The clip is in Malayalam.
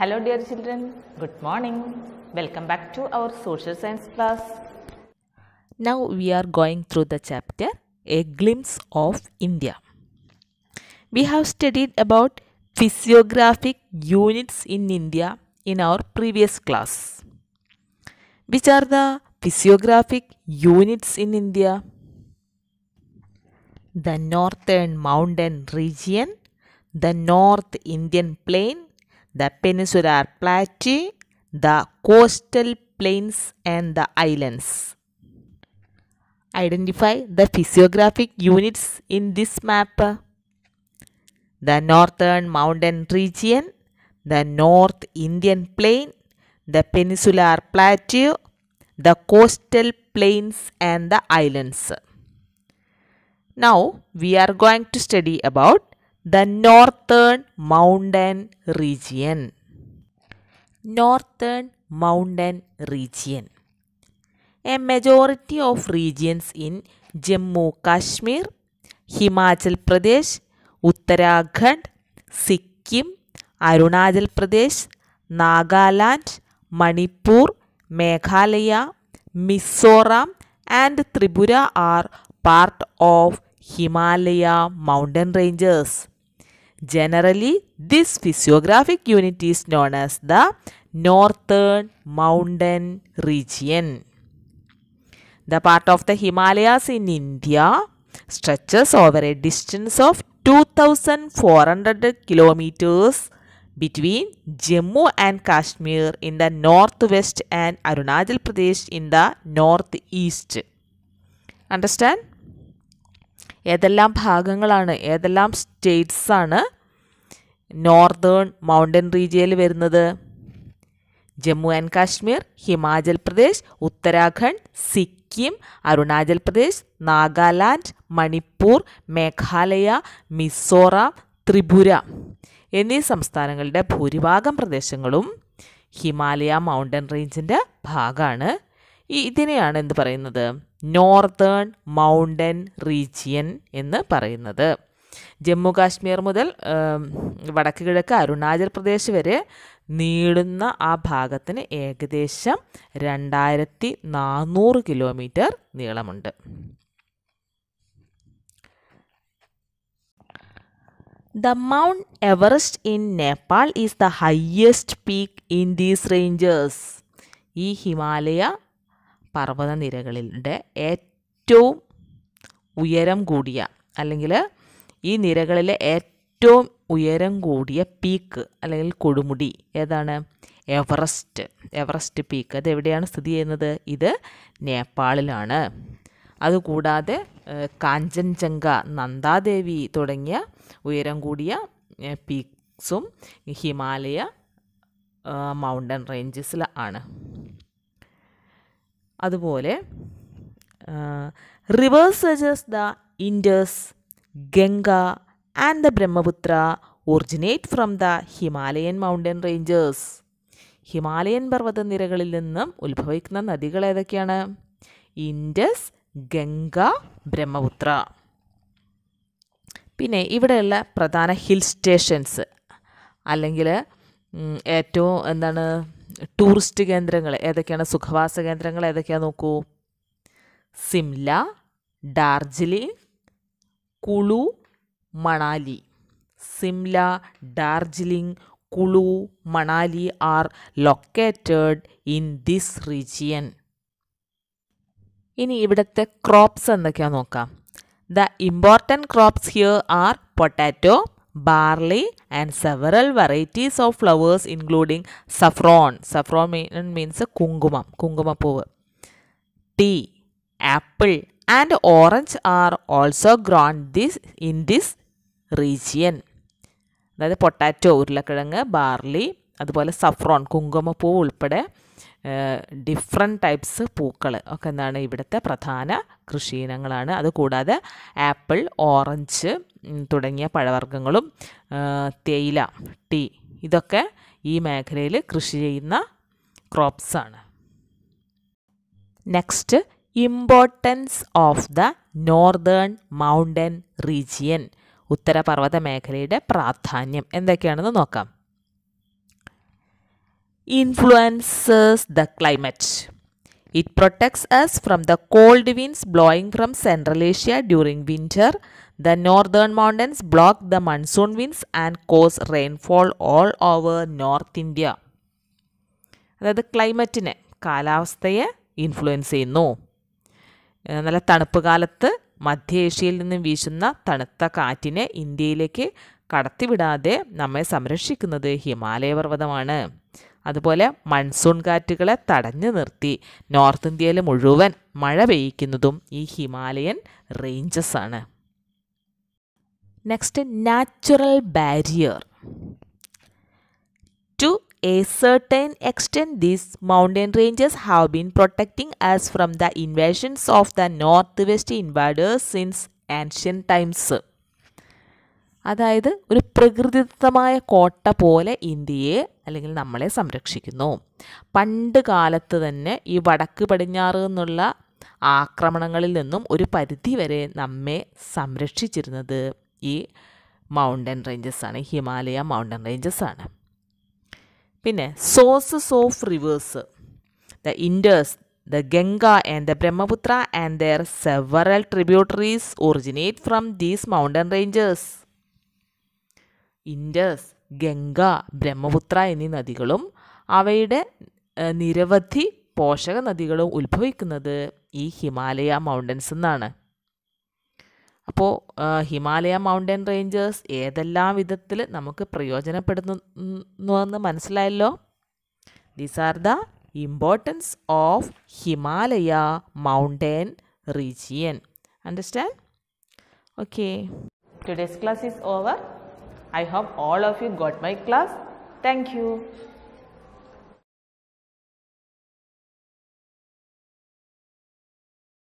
Hello dear children, good morning. Welcome back to our social science class. Now we are going through the chapter A Glimpse of India. We have studied about physiographic units in India in our previous class. Which are the physiographic units in India? The northern mountain region, the North Indian plain the peninsular plateau, the coastal plains and the islands. Identify the physiographic units in this map. The northern mountain region, the North Indian plain, the peninsular plateau, the coastal plains and the islands. Now we are going to study about the northern mountain region. Northern mountain region. A majority of regions in Jammu Kashmir, Himachal Pradesh, Uttarakhand, Sikkim, Arunachal Pradesh, Nagaland, Manipur, Meghalaya, Mizoram and Tripura are part of Himalaya mountain ranges. Generally, this physiographic unit is known as the northern mountain region. The part of the Himalayas in India stretches over a distance of 2400 kilometers between Jammu and Kashmir in the northwest and Arunachal Pradesh in the northeast. Understand? ഏതെല്ലാം ഭാഗങ്ങളാണ് ഏതെല്ലാം സ്റ്റേറ്റ്സാണ് നോർത്തേൺ മൗണ്ടൻ റീജിയയിൽ വരുന്നത് ജമ്മു ആൻഡ് കാശ്മീർ ഹിമാചൽ പ്രദേശ് ഉത്തരാഖണ്ഡ് സിക്കിം അരുണാചൽ പ്രദേശ് നാഗാലാൻഡ് മണിപ്പൂർ മേഘാലയ മിസോറാം ത്രിപുര എന്നീ സംസ്ഥാനങ്ങളുടെ ഭൂരിഭാഗം പ്രദേശങ്ങളും ഹിമാലയ മൗണ്ടൻ റേഞ്ചിൻ്റെ ഭാഗമാണ് ഇതിനെയാണ് എന്ത് പറയുന്നത് നോർത്തേൺ മൗണ്ടൻ റീജിയൻ എന്ന് പറയുന്നത് ജമ്മു കാശ്മീർ മുതൽ വടക്ക് കിഴക്ക് അരുണാചൽ പ്രദേശ് വരെ നീളുന്ന ആ ഭാഗത്തിന് ഏകദേശം രണ്ടായിരത്തി നാനൂറ് കിലോമീറ്റർ നീളമുണ്ട് the Mount Everest in Nepal is the highest peak in these ranges ഈ ഹിമാലയ പർവ്വതനിരകളിലുണ്ട് ഏറ്റവും ഉയരം കൂടിയ അല്ലെങ്കിൽ ഈ നിരകളിലെ ഏറ്റവും ഉയരം കൂടിയ പീക്ക് അല്ലെങ്കിൽ കൊടുമുടി ഏതാണ് എവറസ്റ്റ് എവറസ്റ്റ് പീക്ക് അത് എവിടെയാണ് സ്ഥിതി ചെയ്യുന്നത് ഇത് നേപ്പാളിലാണ് അതുകൂടാതെ കാഞ്ചൻജംഗ നന്ദാദേവി തുടങ്ങിയ ഉയരം കൂടിയ പീക്സും ഹിമാലയ മൗണ്ടൻ റേഞ്ചസിൽ ആണ് അതുപോലെ rivers such as the Indus Ganga and the Brahmaputra originate from the Himalayan mountain ranges Himalayan പർവ്വത നിരകളിൽ നിന്നും ഉത്ഭവിക്കുന്ന നദികൾ ഏതൊക്കെയാണ് ഇൻഡസ് ഗംഗ ബ്രഹ്മപുത്ര പിന്നെ ഇവിടെയുള്ള പ്രധാന ഹിൽ സ്റ്റേഷൻസ് അല്ലെങ്കിൽ ഏറ്റവും എന്താണ് ടൂറിസ്റ്റ് കേന്ദ്രങ്ങൾ ഏതൊക്കെയാണ് സുഖവാസ കേന്ദ്രങ്ങൾ ഏതൊക്കെയാണ് നോക്കൂ Shimla Darjeeling Kullu Manali Shimla Darjeeling Kullu Manali are located in this region ഇനി ഇവിടുത്തെ ക്രോപ്സ് എന്തൊക്കെയാണെന്ന് നോക്കാം the important crops here are potato barley and several varieties of flowers including saffron. Saffron mean, means kungumam, kungumapoovu. Tea, apple and orange are also grown this, in this region. അതായത് പൊട്ടാറ്റോ ഉരുളക്കിഴങ്ങ് ബാർലി അതുപോലെ സഫ്രോൺ കുങ്കുമപ്പൂ ഉൾപ്പെടെ ഡിഫറെൻറ്റ് ടൈപ്സ് പൂക്കൾ ഒക്കെ എന്താണ് ഇവിടുത്തെ പ്രധാന കൃഷിയിനങ്ങളാണ് അതുകൂടാതെ ആപ്പിൾ ഓറഞ്ച് തുടങ്ങിയ പഴവർഗ്ഗങ്ങളും തേയില ടീ ഇതൊക്കെ ഈ മേഖലയിൽ കൃഷി ചെയ്യുന്ന ക്രോപ്സാണ് next importance of the northern mountain region ഉത്തരപർവ്വത മേഖലയുടെ പ്രാധാന്യം എന്തൊക്കെയാണെന്ന് നോക്കാം influences the climate It protects us from the cold winds blowing from Central Asia during winter. The northern mountains block the monsoon winds and cause rainfall all over North India. അതായത് ക്ലൈമറ്റിനെ കാലാവസ്ഥയെ ഇൻഫ്ലുവൻസ് ചെയ്യുന്നു നല്ല തണുപ്പ് കാലത്ത് മധ്യ ഏഷ്യയിൽ നിന്നും വീശുന്ന തണുത്ത കാറ്റിനെ ഇന്ത്യയിലേക്ക് കടത്തിവിടാതെ നമ്മെ സംരക്ഷിക്കുന്നത് ഹിമാലയ പർവ്വതമാണ് അതുപോലെ മൺസൂൺ കാറ്റുകളെ തടഞ്ഞു നിർത്തി നോർത്ത് ഇന്ത്യയിൽ മുഴുവൻ മഴ പെയ്യ്ക്കുന്നതും ഈ ഹിമാലയൻ റേഞ്ചസ് ആണ് next natural barrier to a certain extent these mountain ranges have been protecting us from the invasions of the north west invaders since ancient times അതായത് ഒരു പ്രകൃതിദത്തമായ കോട്ട പോലെ ഇന്ത്യയെ അല്ലെങ്കിൽ നമ്മളെ സംരക്ഷിക്കുന്നു പണ്ട് കാലത്ത് തന്നെ ഈ വടക്ക് പടിഞ്ഞാറ് എന്നുള്ള ആക്രമണങ്ങളിൽ നിന്നും ഒരു പരിധി വരെ നമ്മെ സംരക്ഷിച്ചിരുന്നത് ഈ മൗണ്ടൻ ആണ് ഹിമാലയ മൗണ്ടൻ ആണ് പിന്നെ sources of rivers the Indus the Ganga and the Brahmaputra and their several tributaries originate from these mountain ranges Indus Ganga Brahmaputra എന്നീ നദികളും അവയുടെ നിരവധി പോഷക നദികളും ഉത്ഭവിക്കുന്നത് ഈ ഹിമാലയ മൗണ്ടൻസ് എന്നാണ് അപ്പോൾ ഹിമാലയ മൗണ്ടൻ റേഞ്ചേഴ്സ് ഏതെല്ലാം വിധത്തിൽ നമുക്ക് പ്രയോജനപ്പെടുന്നു എന്ന് മനസ്സിലായല്ലോ these are the importance of Himalaya mountain region understand okay today's class is over I hope all of you got my class. Thank you.